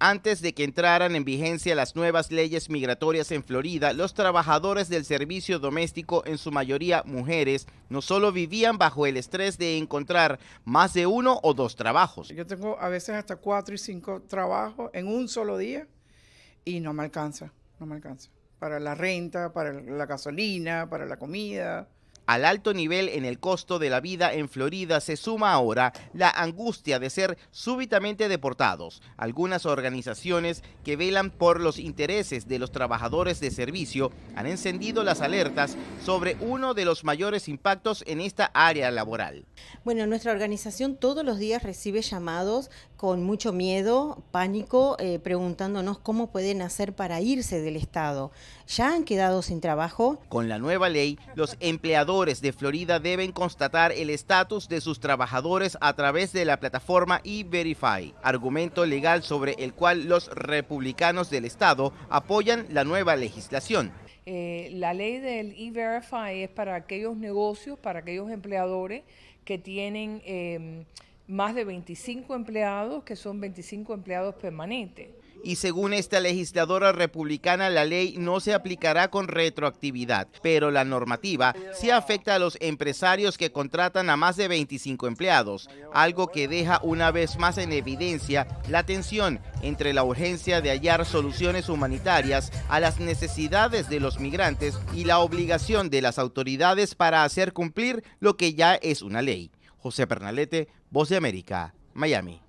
Antes de que entraran en vigencia las nuevas leyes migratorias en Florida, los trabajadores del servicio doméstico, en su mayoría mujeres, no solo vivían bajo el estrés de encontrar más de uno o dos trabajos. Yo tengo a veces hasta cuatro y cinco trabajos en un solo día y no me alcanza, no me alcanza. Para la renta, para la gasolina, para la comida. Al alto nivel en el costo de la vida en Florida se suma ahora la angustia de ser súbitamente deportados. Algunas organizaciones que velan por los intereses de los trabajadores de servicio han encendido las alertas sobre uno de los mayores impactos en esta área laboral. Bueno, nuestra organización todos los días recibe llamados con mucho miedo, pánico, eh, preguntándonos cómo pueden hacer para irse del Estado. Ya han quedado sin trabajo. Con la nueva ley, los empleadores empleadores de Florida deben constatar el estatus de sus trabajadores a través de la plataforma E-Verify, argumento legal sobre el cual los republicanos del estado apoyan la nueva legislación. Eh, la ley del E-Verify es para aquellos negocios, para aquellos empleadores que tienen eh, más de 25 empleados, que son 25 empleados permanentes y según esta legisladora republicana la ley no se aplicará con retroactividad, pero la normativa sí afecta a los empresarios que contratan a más de 25 empleados, algo que deja una vez más en evidencia la tensión entre la urgencia de hallar soluciones humanitarias a las necesidades de los migrantes y la obligación de las autoridades para hacer cumplir lo que ya es una ley. José Pernalete, Voz de América, Miami.